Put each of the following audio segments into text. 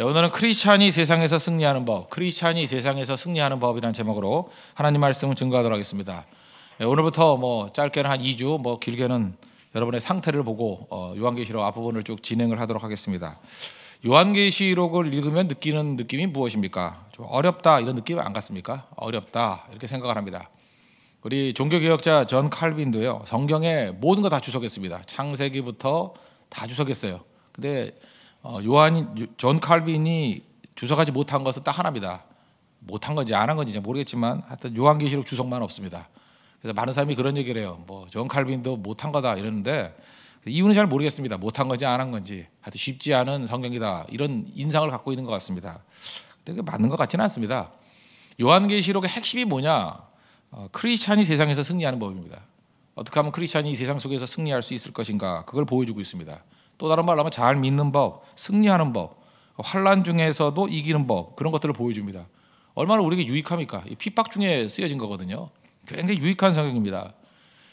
예, 오늘은 크리스찬이 세상에서 승리하는 법, 크리스찬이 세상에서 승리하는 법이라는 제목으로 하나님 말씀을 증거하도록 하겠습니다. 예, 오늘부터 뭐 짧게는 한 2주, 뭐 길게는 여러분의 상태를 보고 어, 요한계시록 앞부분을 쭉 진행을 하도록 하겠습니다. 요한계시록을 읽으면 느끼는 느낌이 무엇입니까? 좀 어렵다 이런 느낌 안 갔습니까? 어렵다 이렇게 생각을 합니다. 우리 종교개혁자 존 칼빈도요 성경에 모든 거 다 주석했습니다. 창세기부터 다 주석했어요. 근데 어, 요한 존 칼빈이 주석하지 못한 것은 딱 하나입니다. 못한 건지 안 한 건지 모르겠지만 하여튼 요한계시록 주석만 없습니다. 그래서 많은 사람이 그런 얘기를 해요. 뭐 존 칼빈도 못한 거다 이러는데 이유는 잘 모르겠습니다. 못한 건지 안 한 건지 하여튼 쉽지 않은 성경이다 이런 인상을 갖고 있는 것 같습니다. 근데 그게 맞는 것 같지는 않습니다. 요한계시록의 핵심이 뭐냐? 어, 크리스찬이 세상에서 승리하는 법입니다. 어떻게 하면 크리스찬이 세상 속에서 승리할 수 있을 것인가 그걸 보여주고 있습니다. 또 다른 말로 하면 잘 믿는 법, 승리하는 법, 환란 중에서도 이기는 법 그런 것들을 보여줍니다. 얼마나 우리에게 유익합니까? 핍박 중에 쓰여진 거거든요. 굉장히 유익한 성경입니다.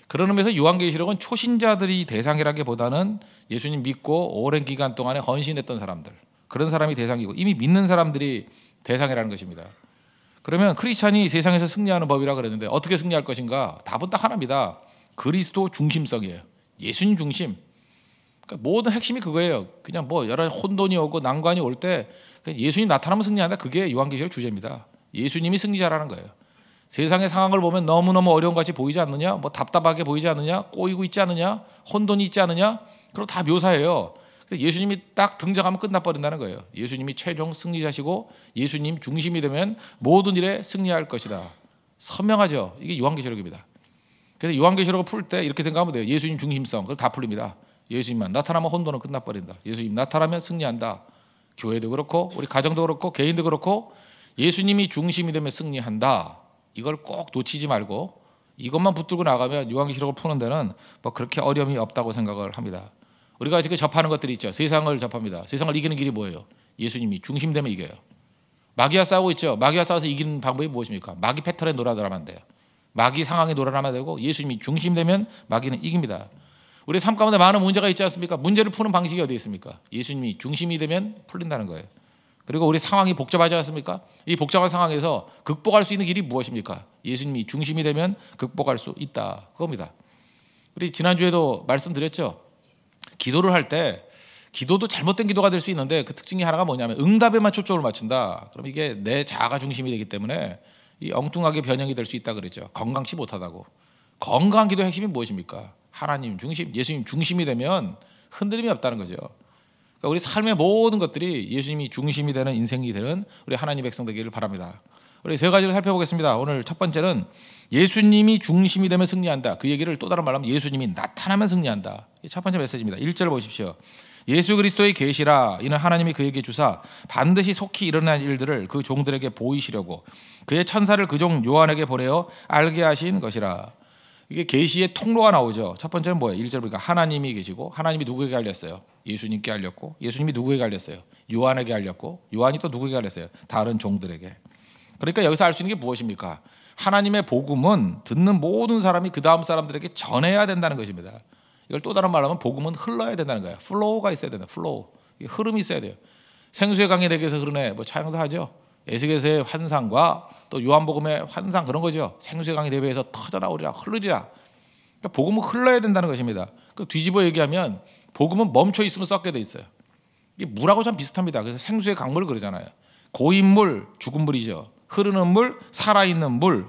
그런 의미에서 요한계시록은 초신자들이 대상이라기보다는 예수님 믿고 오랜 기간 동안에 헌신했던 사람들 그런 사람이 대상이고 이미 믿는 사람들이 대상이라는 것입니다. 그러면 크리스찬이 세상에서 승리하는 법이라 그랬는데 어떻게 승리할 것인가? 답은 딱 하나입니다. 그리스도 중심성이에요. 예수님 중심. 그러니까 모든 핵심이 그거예요. 그냥 뭐 여러 혼돈이 오고 난관이 올 때 예수님 나타나면 승리한다. 그게 요한계시록 주제입니다. 예수님이 승리자라는 거예요. 세상의 상황을 보면 너무너무 어려운 같이 보이지 않느냐? 뭐 답답하게 보이지 않느냐? 꼬이고 있지 않느냐? 혼돈이 있지 않느냐? 그걸 다 묘사해요. 그래서 예수님이 딱 등장하면 끝나버린다는 거예요. 예수님이 최종 승리자시고 예수님 중심이 되면 모든 일에 승리할 것이다. 선명하죠. 이게 요한계시록입니다. 그래서 요한계시록을 풀 때 이렇게 생각하면 돼요. 예수님 중심성. 그걸 다 풀립니다. 예수님만 나타나면 혼돈은 끝나버린다. 예수님 나타나면 승리한다. 교회도 그렇고 우리 가정도 그렇고 개인도 그렇고 예수님이 중심이 되면 승리한다. 이걸 꼭 놓치지 말고 이것만 붙들고 나가면 요한계시록을 푸는 데는 뭐 그렇게 어려움이 없다고 생각을 합니다. 우리가 지금 접하는 것들이 있죠. 세상을 접합니다. 세상을 이기는 길이 뭐예요? 예수님이 중심되면 이겨요. 마귀와 싸우고 있죠. 마귀와 싸워서 이기는 방법이 무엇입니까? 마귀 패턴에 놀아들어가면 돼요. 마귀 상황에 놀아들어가면 되고 예수님이 중심되면 마귀는 이깁니다. 우리 삶 가운데 많은 문제가 있지 않습니까? 문제를 푸는 방식이 어디 있습니까? 예수님이 중심이 되면 풀린다는 거예요. 그리고 우리 상황이 복잡하지 않습니까? 이 복잡한 상황에서 극복할 수 있는 길이 무엇입니까? 예수님이 중심이 되면 극복할 수 있다. 그겁니다. 우리 지난주에도 말씀드렸죠. 기도를 할 때 기도도 잘못된 기도가 될 수 있는데 그 특징이 하나가 뭐냐면 응답에만 초점을 맞춘다. 그럼 이게 내 자아가 중심이 되기 때문에 이 엉뚱하게 변형이 될 수 있다 그랬죠. 건강치 못하다고. 건강한 기도의 핵심이 무엇입니까? 하나님 중심, 예수님 중심이 되면 흔들림이 없다는 거죠. 그러니까 우리 삶의 모든 것들이 예수님이 중심이 되는 인생이 되는 우리 하나님 백성 되기를 바랍니다. 우리 세 가지를 살펴보겠습니다. 오늘 첫 번째는 예수님이 중심이 되면 승리한다. 그 얘기를 또 다른 말로 하면 예수님이 나타나면 승리한다. 첫 번째 메시지입니다. 1절 보십시오. 예수 그리스도의 계시라 이는 하나님이 그에게 주사 반드시 속히 일어난 일들을 그 종들에게 보이시려고 그의 천사를 그 종 요한에게 보내어 알게 하신 것이라. 이게 계시의 통로가 나오죠. 첫 번째는 뭐예요? 1절 보니까 하나님이 계시고 하나님이 누구에게 알렸어요? 예수님께 알렸고 예수님이 누구에게 알렸어요? 요한에게 알렸고 요한이 또 누구에게 알렸어요? 다른 종들에게. 그러니까 여기서 알 수 있는 게 무엇입니까? 하나님의 복음은 듣는 모든 사람이 그 다음 사람들에게 전해야 된다는 것입니다. 이걸 또 다른 말로 하면 복음은 흘러야 된다는 거예요. 플로우가 있어야 된다. 플로우. 흐름이 있어야 돼요. 생수의 강이 되기 위해서 그르네뭐차용도 하죠. 에스겔서의 환상과 또 요한복음의 환상 그런 거죠. 생수강이 대비해서 터져나오리라 흐르리라. 그러니까 복음은 흘러야 된다는 것입니다. 그 뒤집어 얘기하면 복음은 멈춰 있으면 썩게 돼 있어요. 이게 물하고 참 비슷합니다. 그래서 생수의 강물 그러잖아요. 고인 물, 죽은 물이죠. 흐르는 물, 살아있는 물.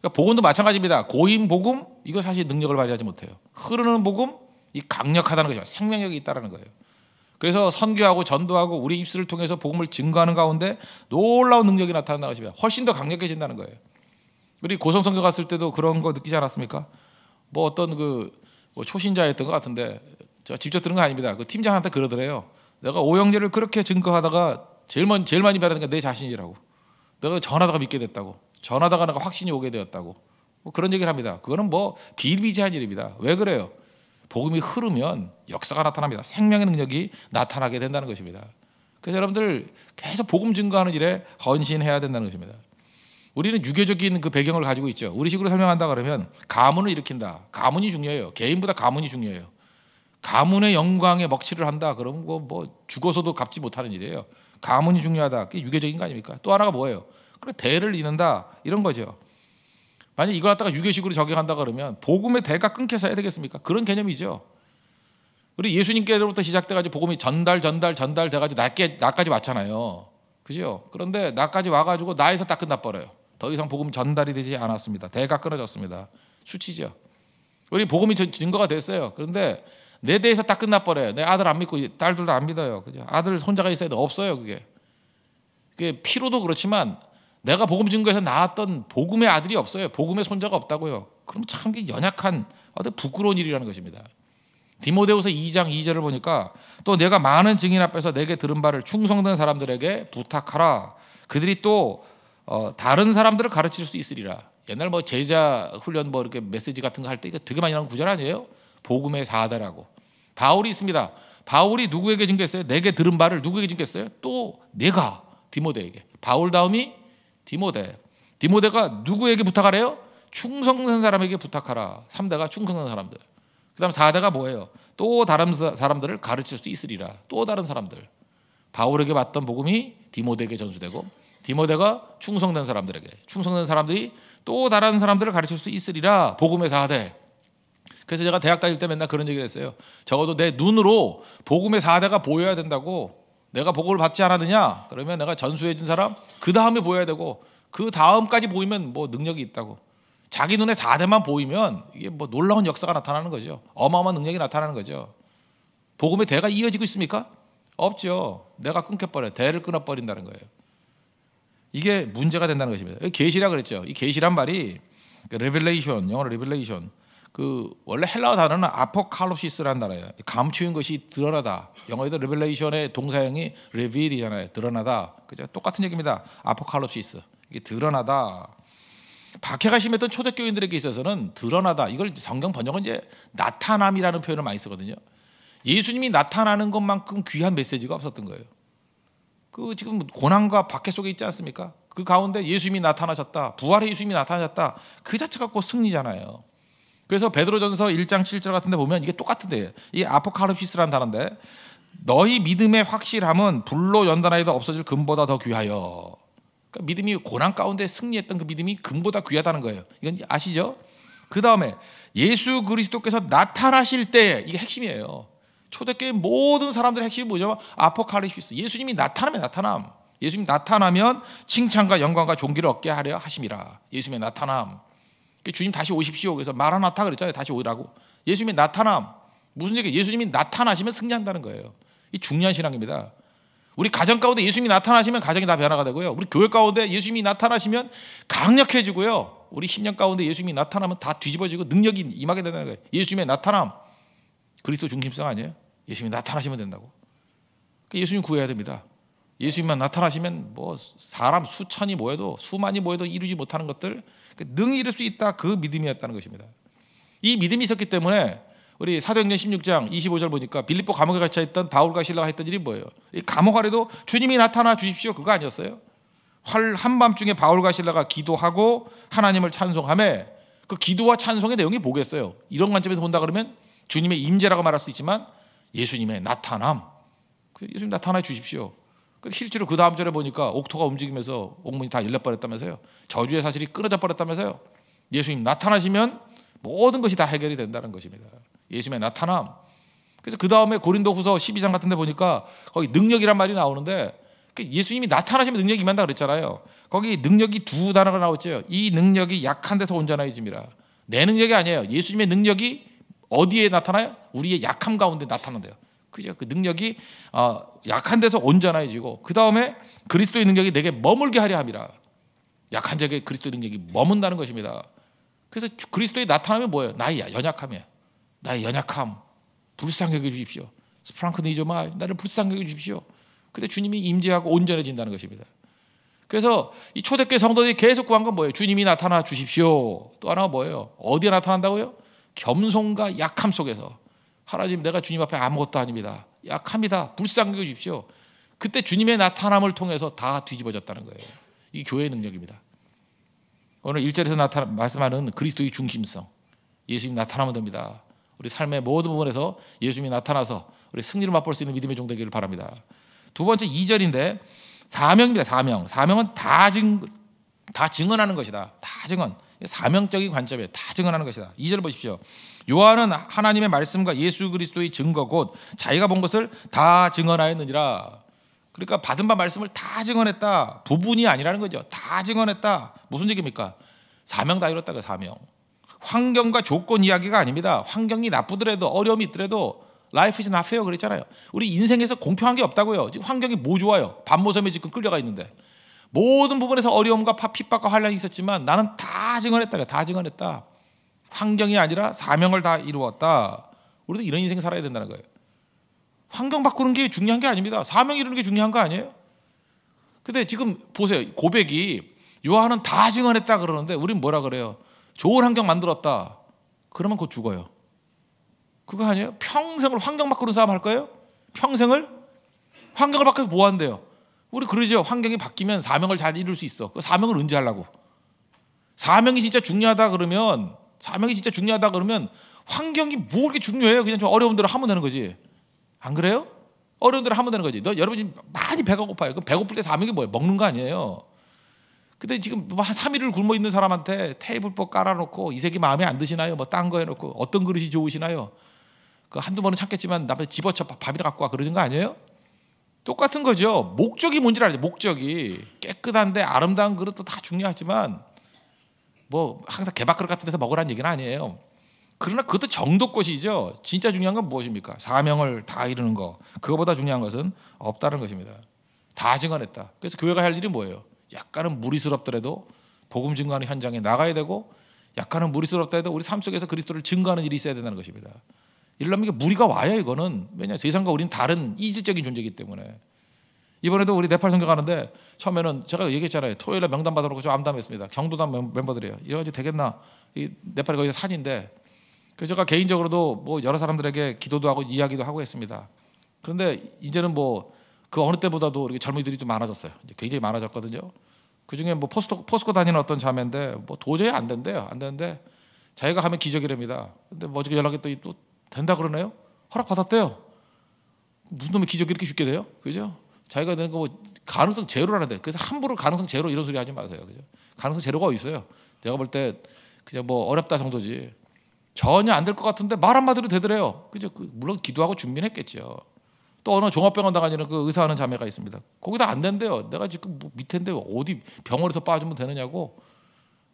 그러니까 복음도 마찬가지입니다. 고인 복음 이거 사실 능력을 발휘하지 못해요. 흐르는 복음 이 강력하다는 것이죠. 생명력이 있다라는 거예요. 그래서 선교하고 전도하고 우리 입술을 통해서 복음을 증거하는 가운데 놀라운 능력이 나타난다는 것입니 훨씬 더 강력해진다는 거예요. 우리 고성성교 갔을 때도 그런 거 느끼지 않았습니까? 뭐 어떤 그 뭐 초신자였던 것 같은데 제가 직접 들은 거 아닙니다. 그 팀장한테 그러더래요. 내가 오영재를 그렇게 증거하다가 제일, 먼, 제일 많이 바라는 게 내 자신이라고. 내가 전하다가 믿게 됐다고. 전하다가 내가 확신이 오게 되었다고. 뭐 그런 얘기를 합니다. 그거는 뭐 비일비재한 일입니다. 왜 그래요? 복음이 흐르면 역사가 나타납니다. 생명의 능력이 나타나게 된다는 것입니다. 그래서 여러분들 계속 복음 증거하는 일에 헌신해야 된다는 것입니다. 우리는 유교적인 그 배경을 가지고 있죠. 우리 식으로 설명한다 그러면 가문을 일으킨다. 가문이 중요해요. 개인보다 가문이 중요해요. 가문의 영광에 먹칠을 한다. 그러면 뭐, 뭐 죽어서도 갚지 못하는 일이에요. 가문이 중요하다. 그게 유교적인 거 아닙니까? 또 하나가 뭐예요? 그 대를 이는다 이런 거죠. 만약 이걸 갖다가 유교식으로 적용한다 그러면 복음의 대가 끊겨서 해야 되겠습니까? 그런 개념이죠. 우리 예수님께로부터 시작돼가지고 복음이 전달, 전달, 전달 돼가지고 나께, 나까지 왔잖아요. 그죠? 그런데 나까지 와가지고 나에서 딱 끝나버려요. 더 이상 복음 전달이 되지 않았습니다. 대가 끊어졌습니다. 수치죠. 우리 복음이 증거가 됐어요. 그런데 내 대에서 딱 끝나버려요. 내 아들 안 믿고 딸들도 안 믿어요. 그죠? 아들 손자가 있어야 돼. 없어요. 그게. 그게 피로도 그렇지만 내가 복음 증거에서 나왔던 복음의 아들이 없어요. 복음의 손자가 없다고요. 그럼 참 연약한 어떤 부끄러운 일이라는 것입니다. 디모데후서 2장 2절을 보니까 또 내가 많은 증인 앞에서 내게 들은 바를 충성된 사람들에게 부탁하라. 그들이 또 어, 다른 사람들을 가르칠 수 있으리라. 옛날 뭐 제자 훈련 뭐 이렇게 메시지 같은 거 할 때 이게 되게 많이 나오는 구절 아니에요? 복음의 사다라고. 바울이 있습니다. 바울이 누구에게 증거했어요? 내게 들은 바를 누구에게 증거했어요? 또 내가 디모데에게. 바울 다음이 디모데. 디모데가 누구에게 부탁하래요? 충성된 사람에게 부탁하라. 3대가 충성된 사람들. 그다음 4대가 뭐예요? 또 다른 사람들을 가르칠 수 있으리라. 또 다른 사람들. 바울에게 받던 복음이 디모데에게 전수되고 디모데가 충성된 사람들에게 충성된 사람들이 또 다른 사람들을 가르칠 수 있으리라. 복음의 4대. 그래서 제가 대학 다닐 때 맨날 그런 얘기를 했어요. 적어도 내 눈으로 복음의 4대가 보여야 된다고 내가 보고를 받지 않았느냐? 그러면 내가 전수해준 사람 그 다음에 보여야 되고 그 다음까지 보이면 뭐 능력이 있다고. 자기 눈에 4대만 보이면 이게 뭐 놀라운 역사가 나타나는 거죠. 어마어마한 능력이 나타나는 거죠. 복음의 대가 이어지고 있습니까? 없죠. 내가 끊겨버려 대를 끊어버린다는 거예요. 이게 문제가 된다는 것입니다. 계시라 그랬죠. 이 계시란 말이 그 레벨레이션, 영어로 레벨레이션 그 원래 헬라어 단어는 아포칼롭시스라는 단어예요. 감추인 것이 드러나다. 영어에도 레벨레이션의 동사형이 레빌이잖아요. 드러나다. 그죠? 똑같은 얘기입니다. 아포칼롭시스. 이게 드러나다. 박해가 심했던 초대교인들에게 있어서는 드러나다. 이걸 성경 번역은 이제 나타남이라는 표현을 많이 쓰거든요. 예수님이 나타나는 것만큼 귀한 메시지가 없었던 거예요. 그 지금 고난과 박해 속에 있지 않습니까? 그 가운데 예수님이 나타나셨다. 부활의 예수님이 나타나셨다. 그 자체가 곧 승리잖아요. 그래서 베드로전서 1장 7절 같은 데 보면 이게 똑같은데 이 아포칼립시스라는 단어인데 너희 믿음의 확실함은 불로 연단하여도 없어질 금보다 더 귀하여. 그러니까 믿음이 고난 가운데 승리했던 그 믿음이 금보다 귀하다는 거예요. 이건 아시죠? 그 다음에 예수 그리스도께서 나타나실 때 이게 핵심이에요. 초대교회 모든 사람들의 핵심이 뭐죠 아포칼립시스. 예수님이 나타나면 나타남. 예수님이 나타나면 칭찬과 영광과 존귀를 얻게 하려 하심이라. 예수님의 나타남. 그 주님 다시 오십시오. 그래서 마라나타 그랬잖아요. 다시 오라고. 예수님이 나타남. 무슨 얘기예요? 예수님이 나타나시면 승리한다는 거예요. 이 중요한 신앙입니다. 우리 가정 가운데 예수님이 나타나시면 가정이 다 변화가 되고요. 우리 교회 가운데 예수님이 나타나시면 강력해지고요. 우리 10년 가운데 예수님이 나타나면 다 뒤집어지고 능력이 임하게 된다는 거예요. 예수님의 나타남. 그리스도 중심성 아니에요? 예수님이 나타나시면 된다고. 그러니까 예수님 구해야 됩니다. 예수님만 나타나시면 뭐 사람 수천이 모여도 수만이 모여도 이루지 못하는 것들 그 능히 이룰 수 있다 그 믿음이었다는 것입니다. 이 믿음이 있었기 때문에 우리 사도행전 16장 25절 보니까 빌립보 감옥에 갇혀 있던 바울과 실라가 했던 일이 뭐예요? 감옥 아래도 주님이 나타나 주십시오 그거 아니었어요? 활 한밤중에 바울과 실라가 기도하고 하나님을 찬송함에 그 기도와 찬송의 내용이 뭐겠어요? 이런 관점에서 본다 그러면 주님의 임재라고 말할 수 있지만 예수님의 나타남 그 예수님 나타나 주십시오. 그 실제로 그 다음 절에 보니까 옥토가 움직이면서 옥문이 다 열려버렸다면서요. 저주의 사실이 끊어져 버렸다면서요. 예수님 나타나시면 모든 것이 다 해결이 된다는 것입니다. 예수님의 나타남. 그래서 그 다음에 고린도후서 12장 같은 데 보니까 거기 능력이란 말이 나오는데 그 예수님이 나타나시면 능력이 임한다 그랬잖아요. 거기 능력이 두 단어가 나왔죠. 이 능력이 약한 데서 온 자나이즘이라. 내 능력이 아니에요. 예수님의 능력이 어디에 나타나요? 우리의 약함 가운데 나타난대요. 그죠? 그 능력이 어, 약한 데서 온전해지고 그 다음에 그리스도의 능력이 내게 머물게 하려 함이라. 약한 자에게 그리스도의 능력이 머문다는 것입니다. 그래서 그리스도의 나타남이 뭐예요? 나의 연약함이에요. 나의 연약함, 불쌍히 여겨 주십시오. 스프랑크 니조마 나를 불쌍히 여겨 주십시오. 근데 주님이 임재하고 온전해진다는 것입니다. 그래서 이 초대교회 성도들이 계속 구한 건 뭐예요? 주님이 나타나 주십시오. 또 하나가 뭐예요? 어디에 나타난다고요? 겸손과 약함 속에서. 하나님 내가 주님 앞에 아무것도 아닙니다. 약합니다. 불쌍히 주십시오. 그때 주님의 나타남을 통해서 다 뒤집어졌다는 거예요. 이 교회의 능력입니다. 오늘 1절에서 나타 말씀하는 그리스도의 중심성. 예수님 나타나면 됩니다. 우리 삶의 모든 부분에서 예수님이 나타나서 우리 승리를 맛볼 수 있는 믿음의 종 되기를 바랍니다. 두 번째 2절인데 사명입니다. 사명. 사명은 다 증, 다 증언하는 것이다. 다 증언. 사명적인 관점에 다 증언하는 것이다. 2절 보십시오. 요한은 하나님의 말씀과 예수 그리스도의 증거 곧 자기가 본 것을 다 증언하였느니라. 그러니까 받은 바 말씀을 다 증언했다. 부분이 아니라는 거죠. 다 증언했다. 무슨 얘기입니까? 사명 다 이뤘다. 그 사명. 환경과 조건 이야기가 아닙니다. 환경이 나쁘더라도 어려움이 있더라도 라이프 이즈 나페어 그랬잖아요. 우리 인생에서 공평한 게 없다고요. 지금 환경이 뭐 좋아요? 반모섬에 지금 끌려가 있는데. 모든 부분에서 어려움과 핍박과 환란이 있었지만 나는 다 증언했다. 다 증언했다. 환경이 아니라 사명을 다 이루었다. 우리도 이런 인생 살아야 된다는 거예요. 환경 바꾸는 게 중요한 게 아닙니다. 사명 이루는 게 중요한 거 아니에요? 근데 지금 보세요. 고백이 요한은 다 증언했다 그러는데 우린 뭐라 그래요? 좋은 환경 만들었다. 그러면 곧 죽어요. 그거 아니에요? 평생을 환경 바꾸는 사람 할 거예요? 평생을? 환경을 바꿔서 뭐 한대요? 우리 그러죠. 환경이 바뀌면 사명을 잘 이룰 수 있어. 그 사명을 언제 하려고? 사명이 진짜 중요하다 그러면 사명이 진짜 중요하다 그러면 환경이 뭐 그렇게 중요해요? 그냥 좀 어려운 대로 하면 되는 거지. 안 그래요? 어려운 대로 하면 되는 거지. 너 여러분 지금 많이 배가 고파요. 그 배고플 때 사명이 뭐예요? 먹는 거 아니에요. 근데 지금 뭐 한 3일을 굶어 있는 사람한테 테이블법 깔아놓고 이 새끼 마음에 안 드시나요? 뭐 딴 거 해놓고 어떤 그릇이 좋으시나요? 그 한두 번은 찾겠지만 나한테 집어쳐 밥이나 갖고 와 그러는 거 아니에요? 똑같은 거죠. 목적이 뭔지를 알죠. 목적이 깨끗한데 아름다운 그릇도 다 중요하지만 뭐 항상 개밥그릇 같은 데서 먹으라는 얘기는 아니에요. 그러나 그것도 정도것이죠. 진짜 중요한 건 무엇입니까? 사명을 다 이루는 거. 그거보다 중요한 것은 없다는 것입니다. 다 증언했다. 그래서 교회가 할 일이 뭐예요? 약간은 무리스럽더라도 복음 증거하는 현장에 나가야 되고 약간은 무리스럽더라도 우리 삶 속에서 그리스도를 증거하는 일이 있어야 된다는 것입니다. 일남에게 무리가 와요 이거는 왜냐 세상과 우리는 다른 이질적인 존재이기 때문에 이번에도 우리 네팔 선교 가는데 처음에는 제가 얘기했잖아요 토요일에 명단 받으놓고좀 암담했습니다 경도단 멤버들이에요 이래가지고 되겠나 이 네팔이 거기 서 산인데 그 제가 개인적으로도 뭐 여러 사람들에게 기도도 하고 이야기도 하고 했습니다 그런데 이제는 뭐 그 어느 때보다도 이렇게 젊은이들이 좀 많아졌어요 굉장히 많아졌거든요 그 중에 뭐 포스코, 포스코 다니는 어떤 자매인데 뭐 도저히 안 된대요 안 되는데 자기가 하면 기적이랍니다 근데 뭐 어저께 연락이 또, 또 된다 그러나요? 허락받았대요. 무슨 놈의 기적이 이렇게 쉽게 돼요? 그죠? 자기가 되는 거 뭐 가능성 제로라는데 그래서 함부로 가능성 제로 이런 소리 하지 마세요. 그죠? 가능성 제로가 어디 있어요? 내가 볼 때 그냥 뭐 어렵다 정도지. 전혀 안 될 것 같은데 말 한마디로 되더래요. 그죠? 그 물론 기도하고 준비했겠죠. 는또 어느 종합병원 다니는 그 의사하는 자매가 있습니다. 거기다 안 된대요. 내가 지금 뭐 밑에인데 어디 병원에서 빠지면 되느냐고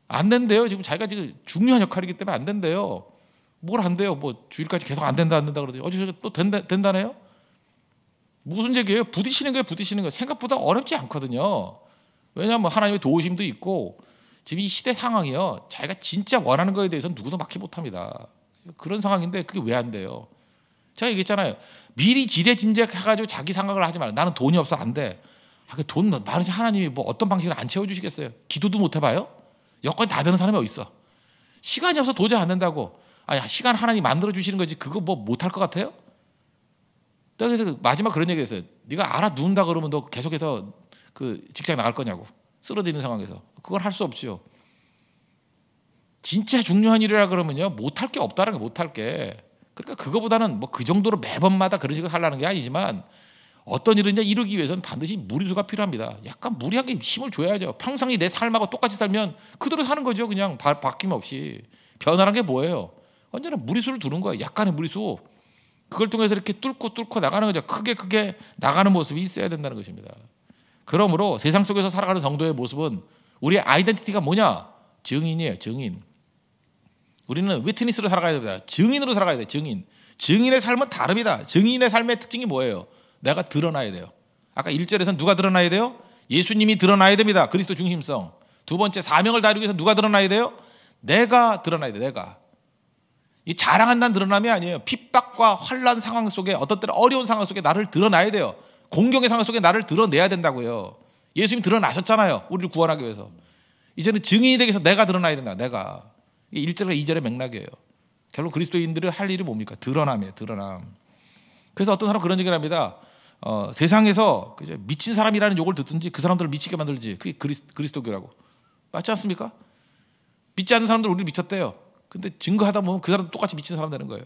안 된대요. 지금 자기가 지금 중요한 역할이기 때문에 안 된대요. 뭘한대요뭐 주일까지 계속 안 된다 안 된다 그러더니 어제 또 된다 된다네요? 무슨 얘기예요? 부딪히는 거예요, 부딪히는 거. 생각보다 어렵지 않거든요. 왜냐하면 하나님의 도우심도 있고 지금 이 시대 상황이요. 자기가 진짜 원하는 거에 대해서는 누구도 막지 못합니다. 그런 상황인데 그게 왜 안 돼요? 제가 얘기했잖아요. 미리 지레짐작해가지고 자기 생각을 하지 말아요 나는 돈이 없어 안 돼. 아, 그돈 많으신 하나님이 뭐 어떤 방식으로 안 채워주시겠어요? 기도도 못 해봐요? 여건이 다 되는 사람이 어디 있어? 시간이 없어 도저히 안 된다고. 아, 시간 하나님 만들어 주시는 거지 그거 뭐 못할 것 같아요? 그래서 마지막 그런 얘기 했어요. 네가 알아 누운다 그러면 너 계속해서 그 직장 나갈 거냐고 쓰러지는 상황에서 그걸 할수없죠 진짜 중요한 일이라 그러면요 못할 게 없다는 게 못 할 게 그러니까 그거보다는 뭐 그 정도로 매번마다 그런 식으로 하려는 게 아니지만 어떤 일을 이제 이루기 위해서는 반드시 무리수가 필요합니다. 약간 무리하게 힘을 줘야죠. 평상이내 삶하고 똑같이 살면 그대로 사는 거죠. 그냥 바, 뀜 없이 변화는게 뭐예요? 언제나 무리수를 두는 거야. 약간의 무리수. 그걸 통해서 이렇게 뚫고 뚫고 나가는 거죠. 크게 크게 나가는 모습이 있어야 된다는 것입니다. 그러므로 세상 속에서 살아가는 성도의 모습은 우리의 아이덴티티가 뭐냐? 증인이에요. 증인. 우리는 위트니스로 살아가야 됩니다. 증인으로 살아가야 돼. 증인. 증인의 삶은 다릅니다. 증인의 삶의 특징이 뭐예요? 내가 드러나야 돼요. 아까 일절에서 누가 드러나야 돼요? 예수님이 드러나야 됩니다. 그리스도 중심성. 두 번째 사명을 다루기 위해서 누가 드러나야 돼요? 내가 드러나야 돼. 내가. 이 자랑한다는 드러남이 아니에요. 핍박과 환란 상황 속에 어떤 때는 어려운 상황 속에 나를 드러나야 돼요. 공경의 상황 속에 나를 드러내야 된다고요. 예수님이 드러나셨잖아요. 우리를 구원하기 위해서. 이제는 증인이 되기 위해서 내가 드러나야 된다. 내가. 이게 1절과 2절의 맥락이에요. 결국 그리스도인들을 할 일이 뭡니까? 드러남이에요. 드러남. 그래서 어떤 사람 그런 얘기를 합니다. 어, 세상에서 그 미친 사람이라는 욕을 듣든지 그 사람들을 미치게 만들지 그게 그리스, 그리스도교라고. 맞지 않습니까? 믿지 않는 사람들 우리를 미쳤대요. 근데 증거하다 보면 그 사람도 똑같이 미친 사람 되는 거예요.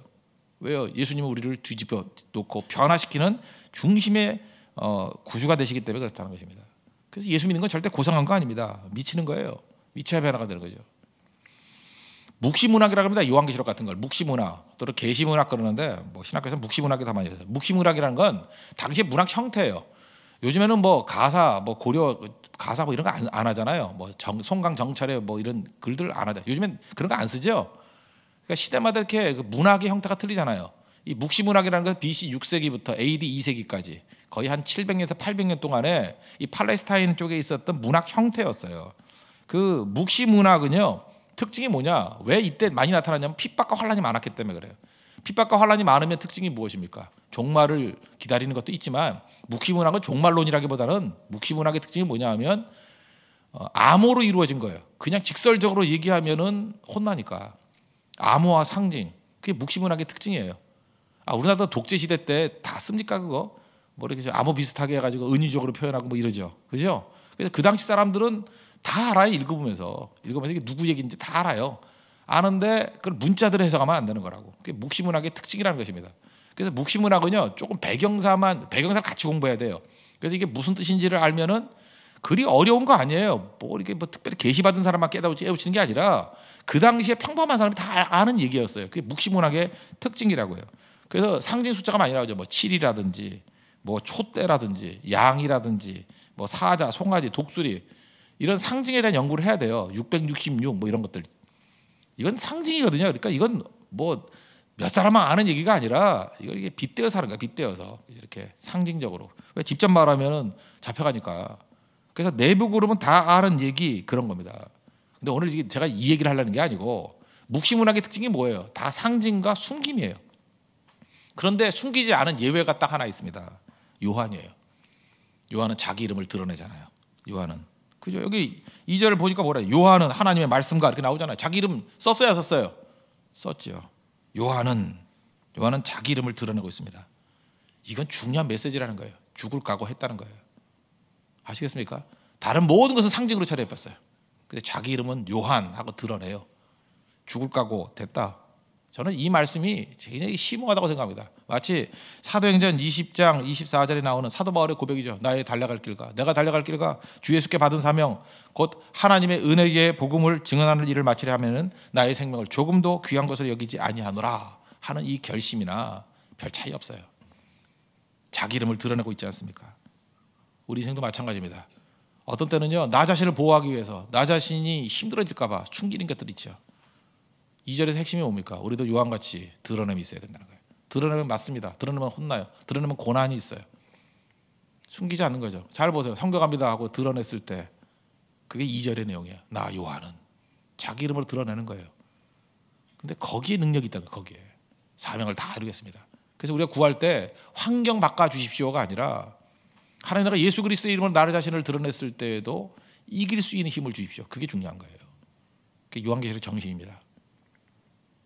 왜요? 예수님은 우리를 뒤집어 놓고 변화시키는 중심의 어, 구주가 되시기 때문에 그렇다는 것입니다. 그래서 예수 믿는 건 절대 고상한 거 아닙니다. 미치는 거예요. 미쳐야 변화가 되는 거죠. 묵시문학이라고 합니다. 요한계시록 같은 걸 묵시문학 또는 계시문학 그러는데 뭐 신학교에서 묵시문학이 다 많이 해서 묵시문학이라는 건 당시의 문학 형태예요. 요즘에는 뭐 가사, 뭐 고려 가사고 이런 거안 안 하잖아요. 뭐 정, 송강 정철의 뭐 이런 글들 안 하잖아요. 요즘엔 그런 거 안 쓰죠. 그러니까 시대마다 이렇게 그 문학의 형태가 틀리잖아요. 이 묵시 문학이라는 것은 BC 6세기부터 AD 2세기까지 거의 한 700년에서 800년 동안에 이 팔레스타인 쪽에 있었던 문학 형태였어요. 그 묵시 문학은요. 특징이 뭐냐? 왜 이때 많이 나타났냐면 핍박과 환란이 많았기 때문에 그래요. 핍박과 환란이 많으면 특징이 무엇입니까? 종말을 기다리는 것도 있지만 묵시문학은 종말론이라기보다는 묵시문학의 특징이 뭐냐 하면 어, 암호로 이루어진 거예요. 그냥 직설적으로 얘기하면은 혼나니까 암호와 상징 그게 묵시문학의 특징이에요. 아 우리나라 독재 시대 때 다 씁니까 그거? 뭐 이렇게 암호 비슷하게 해가지고 은유적으로 표현하고 뭐 이러죠. 그죠? 그래서 그 당시 사람들은 다 알아요 읽어보면서 읽으면서 이게 누구 얘기인지 다 알아요. 아는데 그걸 문자들로 해석하면 안 되는 거라고. 그게 묵시문학의 특징이라는 것입니다. 그래서 묵시문학은요 조금 배경사만 배경사를 같이 공부해야 돼요. 그래서 이게 무슨 뜻인지를 알면은 그리 어려운 거 아니에요. 뭐 이렇게 뭐 특별히 게시받은 사람만 깨닫고 깨우치는 게 아니라 그 당시에 평범한 사람이 다 아는 얘기였어요. 그게 묵시문학의 특징이라고요. 그래서 상징 숫자가 많이 나오죠. 뭐 7이라든지 뭐 촛대라든지 양이라든지 뭐 사자, 송아지, 독수리 이런 상징에 대한 연구를 해야 돼요. 666 뭐 이런 것들 이건 상징이거든요. 그러니까 이건 뭐 몇 사람만 아는 얘기가 아니라 이걸 이게 빗대어서 하는 거야. 빗대어서 이렇게 상징적으로 왜 직접 말하면은 잡혀가니까. 그래서 내부 그룹은 다 아는 얘기 그런 겁니다. 근데 오늘 제가 이 얘기를 하려는 게 아니고 묵시문학의 특징이 뭐예요? 다 상징과 숨김이에요. 그런데 숨기지 않은 예외가 딱 하나 있습니다. 요한이에요. 요한은 자기 이름을 드러내잖아요. 요한은 그죠? 여기 2절을 보니까 뭐래? 요한은 하나님의 말씀과 이렇게 나오잖아요. 자기 이름 썼어야 썼어요. 썼죠. 요한은 요한은 자기 이름을 드러내고 있습니다. 이건 중요한 메시지라는 거예요. 죽을 각오했다는 거예요. 아시겠습니까? 다른 모든 것은 상징으로 처리해봤어요. 근데 자기 이름은 요한 하고 드러내요. 죽을 각오 됐다. 저는 이 말씀이 굉장히 심오하다고 생각합니다. 마치 사도행전 20장 24절에 나오는 사도 바울의 고백이죠. 나의 달려갈 길과 내가 달려갈 길과 주 예수께 받은 사명 곧 하나님의 은혜의 복음을 증언하는 일을 마치려 하면 나의 생명을 조금도 귀한 것을 여기지 아니하노라 하는 이 결심이나 별 차이 없어요. 자기 이름을 드러내고 있지 않습니까? 우리 인생도 마찬가지입니다. 어떤 때는요 나 자신을 보호하기 위해서 나 자신이 힘들어질까봐 숨기는 것들 있죠. 2절에서 핵심이 뭡니까? 우리도 요한같이 드러냄이 있어야 된다는 거예요. 드러내면 맞습니다. 드러내면 혼나요. 드러내면 고난이 있어요. 숨기지 않는 거죠. 잘 보세요. 성교갑니다 하고 드러냈을 때 그게 2절의 내용이야. 나 요한은 자기 이름으로 드러내는 거예요. 근데 거기에 능력이 있다는 거예요. 거기에. 사명을 다 이루겠습니다. 그래서 우리가 구할 때 환경 바꿔 주십시오가 아니라 하나님 나가 예수 그리스도의 이름으로 나를 자신을 드러냈을 때에도 이길 수 있는 힘을 주십시오. 그게 중요한 거예요. 그게 요한계시록 정신입니다.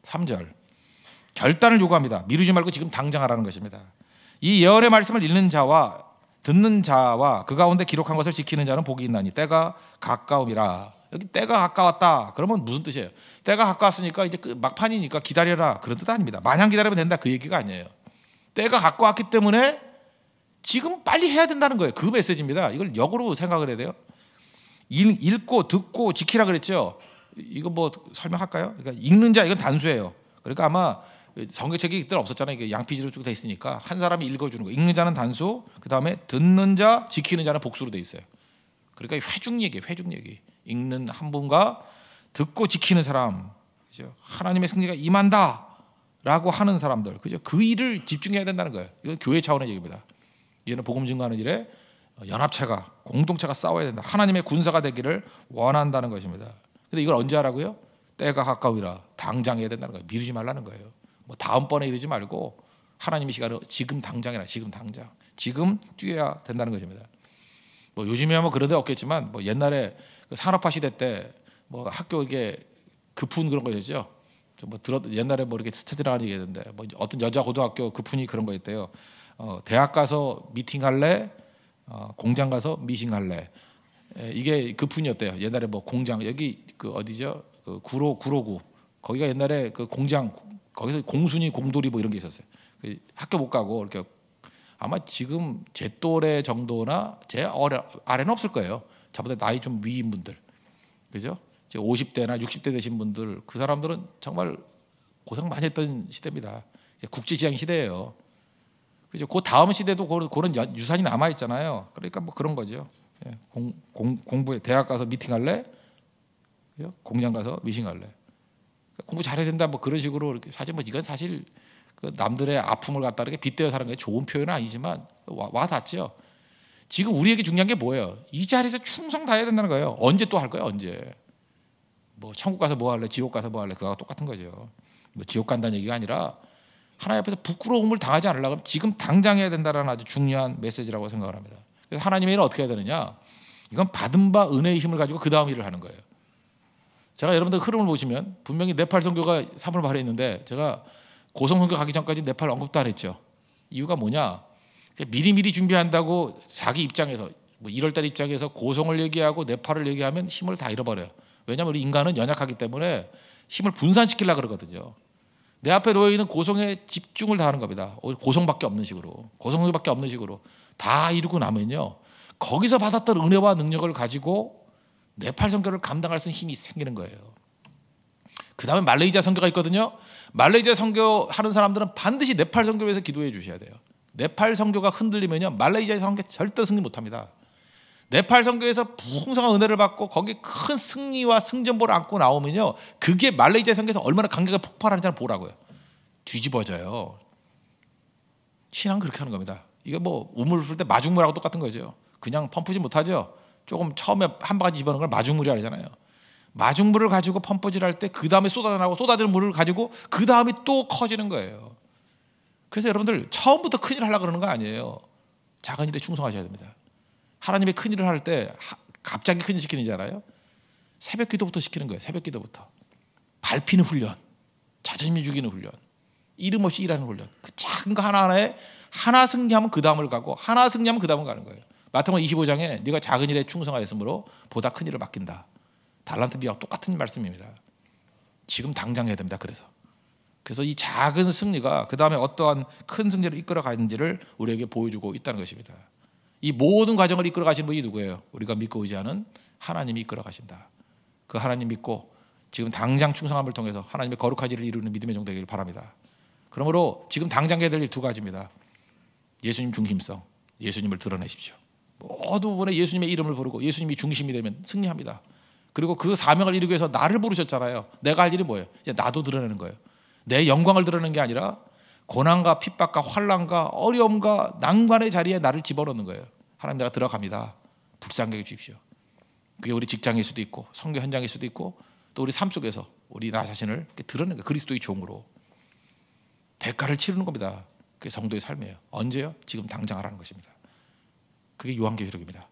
3절. 결단을 요구합니다. 미루지 말고 지금 당장 하라는 것입니다. 이 예언의 말씀을 읽는 자와 듣는 자와 그 가운데 기록한 것을 지키는 자는 복이 있나니 때가 가까움이라. 여기 때가 가까웠다. 그러면 무슨 뜻이에요? 때가 가까웠으니까 이제 그 막판이니까 기다려라. 그런 뜻 아닙니다. 마냥 기다리면 된다. 그 얘기가 아니에요. 때가 가까웠기 때문에 지금 빨리 해야 된다는 거예요. 그 메시지입니다. 이걸 역으로 생각을 해야 돼요. 읽, 고 듣고 지키라 그랬죠. 이거 뭐 설명할까요? 그러니까 읽는 자 이건 단수예요. 그러니까 아마 성경책이 이때 없었잖아요. 이게 양피지로 쭉돼 있으니까 한 사람이 읽어주는 거. 읽는 자는 단수, 그 다음에 듣는 자, 지키는 자는 복수로 돼 있어요. 그러니까 회중 얘기, 회중 얘기. 읽는 한 분과 듣고 지키는 사람, 그죠? 하나님의 승리가 임한다라고 하는 사람들, 그죠? 그 일을 집중해야 된다는 거예요. 이건 교회 차원의 얘기입니다. 얘는 복음 증거하는 일에 연합체가, 공동체가 싸워야 된다. 하나님의 군사가 되기를 원한다는 것입니다. 근데 이걸 언제 하라고요? 때가 가까우니라 당장 해야 된다는 거예요. 미루지 말라는 거예요. 뭐 다음번에 이러지 말고 하나님의 시간을 지금 당장이라 지금 당장 지금 뛰어야 된다는 것입니다. 뭐 요즘에 뭐 그런 데 없겠지만 뭐 옛날에 그 산업화 시대 때 뭐 학교 이게 급훈 그런 거였죠. 뭐 들었 옛날에 뭐 이렇게 스쳐지나가는 얘기했는데 뭐 어떤 여자 고등학교 급훈이 그런 거였대요. 어, 대학 가서 미팅할래? 어, 공장 가서 미싱할래? 예, 이게 그 분이었대요. 옛날에 뭐 공장 여기 그 어디죠? 그 구로 구로구 거기가 옛날에 그 공장 거기서 공순이 공돌이 뭐 이런 게 있었어요. 그 학교 못 가고 이렇게 아마 지금 제 또래 정도나 제 어려, 아래는 없을 거예요. 저보다 나이 좀 위인 분들, 그죠? 제 50대나 60대 되신 분들 그 사람들은 정말 고생 많이 했던 시대입니다. 국제지향 시대예요. 그죠? 그 다음 시대도 그런 유산이 남아 있잖아요. 그러니까 뭐 그런 거죠. 예, 공, 공, 공부에 대학 가서 미팅할래? 예, 공장 가서 미싱할래? 그러니까 공부 잘해야 된다 뭐 그런 식으로 이렇게 사실 뭐 이건 사실 그 남들의 아픔을 갖다 이렇게 빗대어 사는 게 좋은 표현은 아니지만 와, 와 닿죠. 지금 우리에게 중요한 게 뭐예요? 이 자리에서 충성 다해야 된다는 거예요. 언제 또 할 거야? 언제? 뭐 천국 가서 뭐 할래? 지옥 가서 뭐 할래? 그거와 똑같은 거죠. 뭐 지옥 간다는 얘기가 아니라 하나님 앞에서 부끄러움을 당하지 않으려면 지금 당장 해야 된다는 아주 중요한 메시지라고 생각을 합니다. 하나님의 일은 어떻게 해야 되느냐? 이건 받은 바 은혜의 힘을 가지고 그 다음 일을 하는 거예요. 제가 여러분들 흐름을 보시면 분명히 네팔 선교가 3월 말에 있는데 제가 고성 선교 가기 전까지 네팔 언급도 안 했죠. 이유가 뭐냐? 그러니까 미리미리 준비한다고 자기 입장에서 뭐 1월달 입장에서 고성을 얘기하고 네팔을 얘기하면 힘을 다 잃어버려요. 왜냐하면 우리 인간은 연약하기 때문에 힘을 분산시키려 그러거든요. 내 앞에 놓여 있는 고성에 집중을 다하는 겁니다. 어, 고성밖에 없는 식으로, 고성밖에 없는 식으로. 다 이루고 나면요. 거기서 받았던 은혜와 능력을 가지고 네팔 선교를 감당할 수 있는 힘이 생기는 거예요. 그 다음에 말레이시아 선교가 있거든요. 말레이시아 선교 하는 사람들은 반드시 네팔 선교를 위해서 기도해 주셔야 돼요. 네팔 선교가 흔들리면요. 말레이시아 선교 절대 승리 못합니다. 네팔 선교에서 풍성한 은혜를 받고 거기 큰 승리와 승전보를 안고 나오면요. 그게 말레이시아 선교에서 얼마나 관계가 폭발하는지 보라고요. 뒤집어져요. 신앙 그렇게 하는 겁니다. 이게 뭐 우물 풀 때 마중물하고 똑같은 거죠. 그냥 펌프질 못하죠. 조금 처음에 한 바가지 집어넣은 걸 마중물이 아니잖아요. 마중물을 가지고 펌프질 할때 그 다음에 쏟아나고 져 쏟아지는 물을 가지고 그 다음이 또 커지는 거예요. 그래서 여러분들 처음부터 큰일 하려 고 그러는 거 아니에요. 작은 일에 충성하셔야 됩니다. 하나님의 큰 일을 할 때 갑자기 큰일 시키는 잖아요. 새벽 기도부터 시키는 거예요. 새벽 기도부터. 밟히는 훈련, 자존심 죽이는 훈련. 이름 없이 일하는 훈련. 그 작은 거 하나하나에 하나 승리하면 그 다음을 가고 하나 승리하면 그 다음을 가는 거예요. 마태복음 25장에 네가 작은 일에 충성하였으므로 보다 큰 일을 맡긴다. 달란트 비와 똑같은 말씀입니다. 지금 당장 해야 됩니다. 그래서 그래서 이 작은 승리가 그 다음에 어떠한 큰 승리를 이끌어 가는지를 우리에게 보여주고 있다는 것입니다. 이 모든 과정을 이끌어 가신 분이 누구예요? 우리가 믿고 의지하는 하나님이 이끌어 가신다. 그 하나님 믿고 지금 당장 충성함을 통해서 하나님의 거룩한 일을 이루는 믿음의 종 되기를 바랍니다. 그러므로 지금 당장 해야 될 일 두 가지입니다. 예수님 중심성, 예수님을 드러내십시오. 모두 분에 예수님의 이름을 부르고 예수님이 중심이 되면 승리합니다. 그리고 그 사명을 이루기 위해서 나를 부르셨잖아요. 내가 할 일이 뭐예요? 이제 나도 드러내는 거예요. 내 영광을 드러내는 게 아니라 고난과 핍박과 환란과 어려움과 난관의 자리에 나를 집어넣는 거예요. 하나님 내가 들어갑니다. 불쌍하게 주십시오. 그게 우리 직장일 수도 있고 성교 현장일 수도 있고 또 우리 삶 속에서 우리 나 자신을 드러내는 거예요. 그리스도의 종으로. 대가를 치르는 겁니다. 그게 성도의 삶이에요. 언제요? 지금 당장 하라는 것입니다. 그게 요한계시록입니다.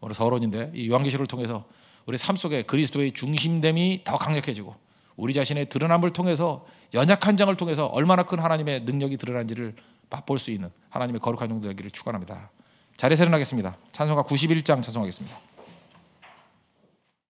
오늘 서론인데 이 요한계시록을 통해서 우리 삶 속에 그리스도의 중심됨이 더 강력해지고 우리 자신의 드러남을 통해서 연약한 장을 통해서 얼마나 큰 하나님의 능력이 드러난지를 맛볼 수 있는 하나님의 거룩한 종들에기를 축원합니다. 자리 세련하겠습니다. 찬송가 91장 찬송하겠습니다.